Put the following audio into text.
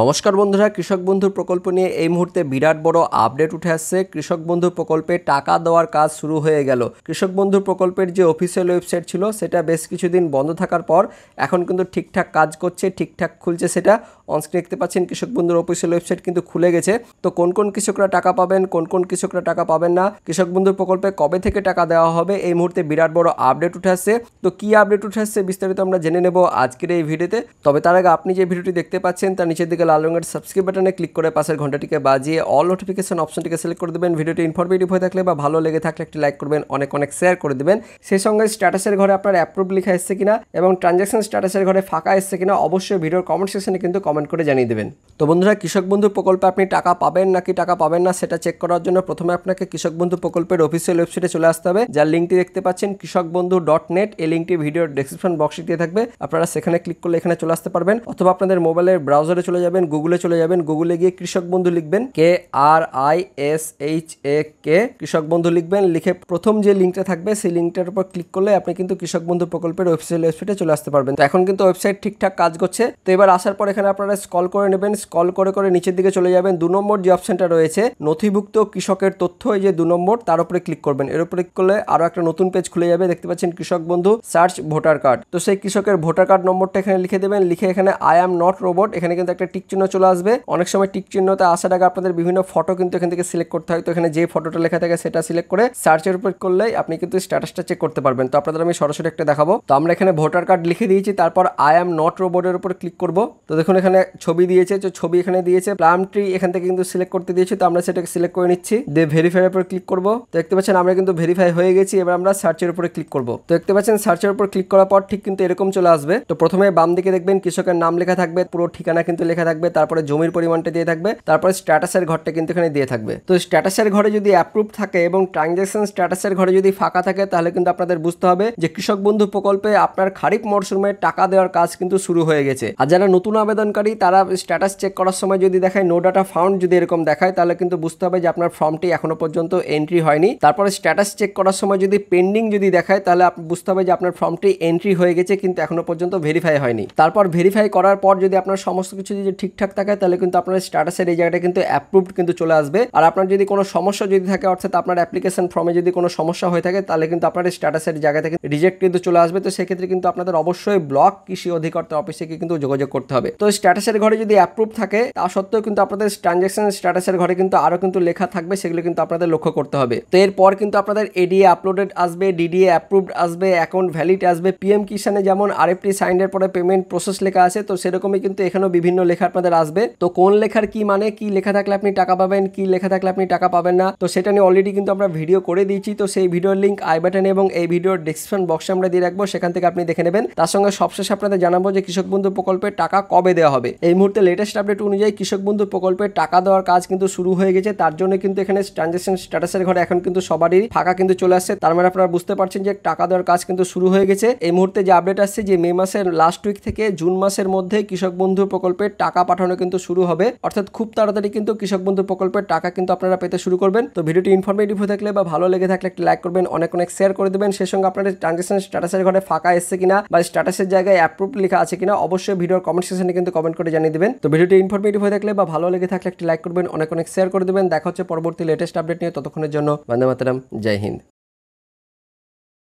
নমস্কার বন্ধুরা কৃষক বন্ধু প্রকল্প নিয়ে এই মুহূর্তে বিরাট বড় আপডেট উঠে আসছে কৃষক বন্ধু প্রকল্পে টাকা দেওয়ার কাজ শুরু হয়ে গেল কৃষক বন্ধু প্রকল্পের যে অফিসিয়াল ওয়েবসাইট ছিল সেটা বেশ কিছুদিন বন্ধ থাকার পর এখন কিন্তু ঠিকঠাক কাজ করছে ঠিকঠাক খুলছে সেটা অনস্ক্রিন দেখতে পাচ্ছেন কৃষক বন্ধুর অফিসিয়াল ওয়েবসাইট কিন্তু খুলে গেছে তো কোন কোন কৃষকরা টাকা পাবেন কোন কোন কৃষকরা টাকা পাবেন না কৃষক বন্ধু প্রকল্পে কবে থেকে টাকা দেওয়া হবে এই মুহূর্তে বিরাট বড় আপডেট উঠে আসছে তো কী আপডেট উঠে আসছে বিস্তারিত আমরা জেনে নেব আজকের এই ভিডিওতে তবে তার আগে আপনি যে ভিডিওটি দেখতে পাচ্ছেন তার নিচের দিকে থেকে লাল রঙের সাবস্ক্রাইব বাটনে ক্লিক করে পাশের ঘন্টাটিকে বাজিয়ে অল নোটিফিকেশন অপশনটিকে সিলেক্ট করে দেবেন ভিডিওটি ইনফরমেটিভ হয়ে থাকলে বা ভালো লেগে থাকলে একটি লাইক করবেন অনেক অনেক শেয়ার করে দেবেন সেই সঙ্গে স্ট্যাটাসের ঘরে আপনার অ্যাপ্রুভ লেখা এসছে কিনা এবং ট্রানজাকশন স্ট্যাটাসের ঘরে ফাঁকা এসছে কিনা অবশ্যই ভিডিওর কমেন্ট সেকশনে কিন্তু কমেন্ট করে জানিয়ে দেবেন তো বন্ধুরা কৃষক বন্ধু প্রকল্পে আপনি টাকা পাবেন নাকি টাকা পাবেন না সেটা চেক করার জন্য প্রথমে আপনাকে কৃষক বন্ধু প্রকল্পের অফিসিয়াল ওয়েবসাইটে চলে আসতে হবে যার লিঙ্কটি দেখতে পাচ্ছেন কৃষক বন্ধু ডট নেট এই লিঙ্কটি ভিডিওর ডেসক্রিপশন বক্সে দিয়ে থাকবে আপনারা সেখানে ক্লিক করলে এখানে চলে আসতে পারবেন অথবা আপনাদের মোবাইলের ব্রাউজারে চলে যাবেন যাবেন গুগলে চলে যাবেন গুগলে গিয়ে কৃষক বন্ধু লিখবেন K R I S H A K কৃষক বন্ধু লিখবেন লিখে প্রথম যে লিঙ্কটা থাকবে সেই লিঙ্কটার উপর ক্লিক করলে আপনি কিন্তু কৃষক বন্ধু প্রকল্পের ওয়েবসাইট ওয়েবসাইটে চলে আসতে পারবেন তো এখন কিন্তু ওয়েবসাইট ঠিকঠাক কাজ করছে তো এবার আসার পর এখানে আপনারা স্কল করে নেবেন স্কল করে করে নিচের দিকে চলে যাবেন দু নম্বর যে অপশনটা রয়েছে নথিভুক্ত কৃষকের তথ্য এই যে দু নম্বর তার উপরে ক্লিক করবেন এর উপরে ক্লিক করলে আরও একটা নতুন পেজ খুলে যাবে দেখতে পাচ্ছেন কৃষক বন্ধু সার্চ ভোটার কার্ড তো সেই কৃষকের ভোটার কার্ড নম্বরটা এখানে লিখে দেবেন লিখে এখানে আই এম নট রোবট এখানে কিন্তু একটা টিক চিহ্ন চলে আসবে অনেক সময় টিক চিহ্নতে আসার আগে আপনাদের বিভিন্ন ফটো কিন্তু এখান থেকে সিলেক্ট করতে হয় তো এখানে যে ফটোটা লেখা থাকে সেটা সিলেক্ট করে সার্চের উপর করলেই আপনি কিন্তু স্ট্যাটাসটা চেক করতে পারবেন তো আপনাদের আমি সরাসরি একটা দেখাবো তো আমরা এখানে ভোটার কার্ড লিখে দিয়েছি তারপর আই অ্যাম নট রোবটের উপর ক্লিক করব তো দেখুন এখানে ছবি দিয়েছে তো ছবি এখানে দিয়েছে প্লাম ট্রি এখান থেকে কিন্তু সিলেক্ট করতে দিয়েছি তো আমরা সেটাকে সিলেক্ট করে নিচ্ছি দিয়ে ভেরিফাই উপর ক্লিক করব তো দেখতে পাচ্ছেন আমরা কিন্তু ভেরিফাই হয়ে গেছি এবার আমরা সার্চের উপরে ক্লিক করব তো দেখতে পাচ্ছেন সার্চের উপর ক্লিক করার পর ঠিক কিন্তু এরকম চলে আসবে তো প্রথমে বাম দিকে দেখবেন কৃষকের নাম লেখা থাকবে পুরো ঠিকানা কিন্তু লেখা থাকবে তারপরে জমির পরিমাণটা দিয়ে থাকবে তারপরে স্ট্যাটাসের ঘরটা কিন্তু এখানে দিয়ে থাকবে তো স্ট্যাটাসের ঘরে যদি অ্যাপ্রুভ থাকে এবং ট্রানজ্যাকশন স্ট্যাটাসের ঘরে যদি ফাঁকা থাকে তাহলে কিন্তু আপনাদের বুঝতে হবে যে কৃষক বন্ধু প্রকল্পে আপনার খারিফ মরশুমে টাকা দেওয়ার কাজ কিন্তু শুরু হয়ে গেছে আর যারা নতুন আবেদনকারী তারা স্ট্যাটাস চেক করার সময় যদি দেখায় নো ডাটা ফাউন্ড যদি এরকম দেখায় তাহলে কিন্তু বুঝতে হবে যে আপনার ফর্মটি এখনো পর্যন্ত এন্ট্রি হয়নি তারপরে স্ট্যাটাস চেক করার সময় যদি পেন্ডিং যদি দেখায় তাহলে বুঝতে হবে যে আপনার ফর্মটি এন্ট্রি হয়ে গেছে কিন্তু এখনো পর্যন্ত ভেরিফাই হয়নি তারপর ভেরিফাই করার পর যদি আপনার সমস্ত কিছু যদি যদি ঠিকঠাক থাকে তাহলে কিন্তু আপনার স্ট্যাটাসের এই জায়গাটা কিন্তু অ্যাপ্রুভড কিন্তু চলে আসবে আর আপনার যদি কোনো সমস্যা যদি থাকে অর্থাৎ আপনার অ্যাপ্লিকেশন ফর্মে যদি কোনো সমস্যা হয়ে থাকে তাহলে কিন্তু আপনার স্ট্যাটাসের জায়গা থেকে রিজেক্ট কিন্তু চলে আসবে তো সেক্ষেত্রে কিন্তু আপনাদের অবশ্যই ব্লক কৃষি অধিকর্তা অফিসে গিয়ে কিন্তু যোগাযোগ করতে হবে তো স্ট্যাটাসের ঘরে যদি অ্যাপ্রুভ থাকে তা সত্ত্বেও কিন্তু আপনাদের ট্রানজাকশন স্ট্যাটাসের ঘরে কিন্তু আরও কিন্তু লেখা থাকবে সেগুলো কিন্তু আপনাদের লক্ষ্য করতে হবে তো এরপর কিন্তু আপনাদের এডিএ আপলোডেড আসবে ডিডিএ অ্যাপ্রুভড আসবে অ্যাকাউন্ট ভ্যালিড আসবে পিএম কিষানে যেমন আরএফটি সাইনের পরে পেমেন্ট প্রসেস লেখা আছে তো সেরকমই কিন্তু এখানেও বিভিন্ন লেখা লেখা আপনাদের আসবে তো কোন লেখার কি মানে কি লেখা থাকলে আপনি টাকা পাবেন কি লেখা থাকলে আপনি টাকা পাবেন না তো সেটা নিয়ে অলরেডি কিন্তু আমরা ভিডিও করে দিয়েছি তো সেই ভিডিওর লিঙ্ক আই বাটনে এবং এই ভিডিওর ডিসক্রিপশন বক্সে আমরা দিয়ে রাখবো সেখান থেকে আপনি দেখে নেবেন তার সঙ্গে সবশেষে আপনাদের জানাবো যে কৃষক বন্ধু প্রকল্পে টাকা কবে দেওয়া হবে এই মুহূর্তে লেটেস্ট আপডেট অনুযায়ী কৃষক বন্ধু প্রকল্পে টাকা দেওয়ার কাজ কিন্তু শুরু হয়ে গেছে তার জন্য কিন্তু এখানে ট্রানজাকশন স্ট্যাটাসের ঘরে এখন কিন্তু সবারই ফাঁকা কিন্তু চলে আসছে তার মানে আপনারা বুঝতে পারছেন যে টাকা দেওয়ার কাজ কিন্তু শুরু হয়ে গেছে এই মুহূর্তে যে আপডেট আসছে যে মে মাসের লাস্ট উইক থেকে জুন মাসের মধ্যে কৃষক বন্ধু প্রকল্পে টাকা টাকা পাঠানো কিন্তু শুরু হবে অর্থাৎ খুব তাড়াতাড়ি কিন্তু কৃষক বন্ধু প্রকল্পের টাকা কিন্তু আপনারা পেতে শুরু করবেন তো ভিডিওটি ইনফরমেটিভ হয়ে থাকলে বা ভালো লেগে থাকলে একটা লাইক করবেন অনেক অনেক শেয়ার করে দেবেন সেই সঙ্গে আপনার ট্রানজেকশন স্ট্যাটাসের ঘরে ফাঁকা এসছে কিনা বা স্ট্যাটাসের জায়গায় অ্যাপ্রুভ লেখা আছে কিনা অবশ্যই ভিডিওর কমেন্ট সেকশনে কিন্তু কমেন্ট করে জানিয়ে দেবেন তো ভিডিওটি ইনফরমেটিভ হয়ে থাকলে বা ভালো লেগে থাকলে একটি লাইক করবেন অনেক অনেক শেয়ার করে দেবেন দেখা হচ্ছে পরবর্তী লেটেস্ট আপডেট নিয়ে ততক্ষণের জন্য বন্দে মাতারাম জয় হিন্দ